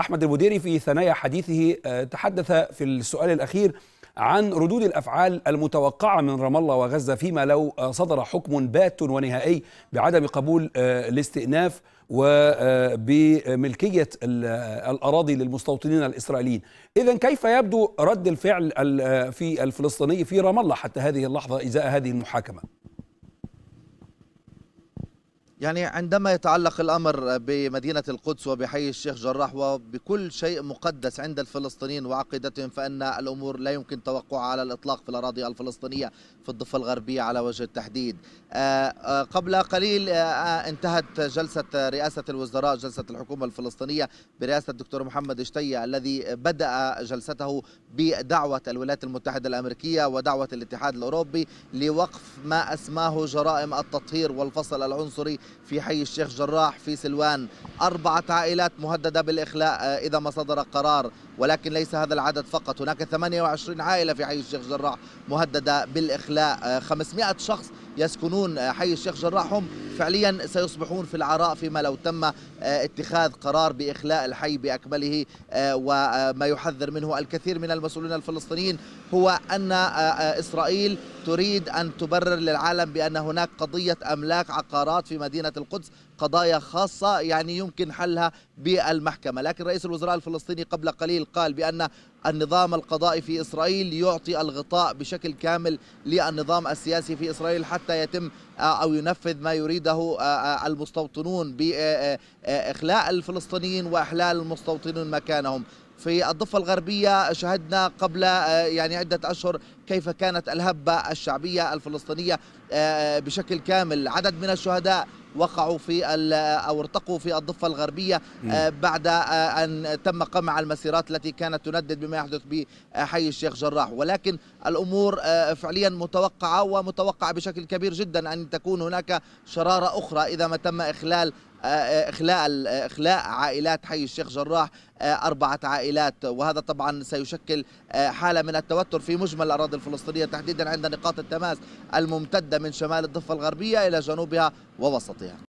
احمد المديري في ثنايا حديثه آه، تحدث في السؤال الاخير عن ردود الافعال المتوقعه من رام الله وغزه فيما لو آه، صدر حكم بات ونهائي بعدم قبول آه، الاستئناف وبملكيه الاراضي للمستوطنين الاسرائيليين، اذا كيف يبدو رد الفعل في الفلسطيني في رام الله حتى هذه اللحظه ازاء هذه المحاكمه؟ يعني عندما يتعلق الأمر بمدينة القدس وبحي الشيخ جراح وبكل شيء مقدس عند الفلسطينيين وعقيدتهم فإن الأمور لا يمكن توقعها على الإطلاق في الأراضي الفلسطينية في الضفة الغربية على وجه التحديد آه، آه، قبل قليل آه، انتهت جلسة رئاسة الوزراء جلسة الحكومة الفلسطينية برئاسة الدكتور محمد اشتيا الذي بدأ جلسته بدعوة الولايات المتحدة الأمريكية ودعوة الاتحاد الأوروبي لوقف ما أسماه جرائم التطهير والفصل العنصري في حي الشيخ جراح في سلوان أربعة عائلات مهددة بالإخلاء آه، إذا ما صدر قرار ولكن ليس هذا العدد فقط هناك 28 عائلة في حي الشيخ جراح مهددة بالإخلاء 500 آه، شخص يسكنون آه، حي الشيخ جراح هم فعليا سيصبحون في العراء فيما لو تم اتخاذ قرار بإخلاء الحي بأكمله وما يحذر منه الكثير من المسؤولين الفلسطينيين هو أن إسرائيل تريد أن تبرر للعالم بأن هناك قضية أملاك عقارات في مدينة القدس قضايا خاصة يعني يمكن حلها بالمحكمة لكن رئيس الوزراء الفلسطيني قبل قليل قال بأن النظام القضائي في إسرائيل يعطي الغطاء بشكل كامل للنظام السياسي في إسرائيل حتى يتم آه، أو ينفذ ما يريده آه، آه، المستوطنون بإخلاء الفلسطينيين وإحلال المستوطنين مكانهم في الضفة الغربية شهدنا قبل يعني عدة أشهر كيف كانت الهبة الشعبية الفلسطينية بشكل كامل عدد من الشهداء وقعوا في او ارتقوا في الضفه الغربيه آه، بعد آه، ان تم قمع المسيرات التي كانت تندد بما يحدث بحي الشيخ جراح ولكن الامور آه، فعليا متوقعه ومتوقعه بشكل كبير جدا ان تكون هناك شراره اخرى اذا ما تم اخلال اخلاء اخلاء عائلات حي الشيخ جراح آه، اربعه عائلات وهذا طبعا سيشكل آه، حاله من التوتر في مجمل الاراضي الفلسطينيه تحديدا عند نقاط التماس الممتده من شمال الضفه الغربيه الى جنوبها ووسطها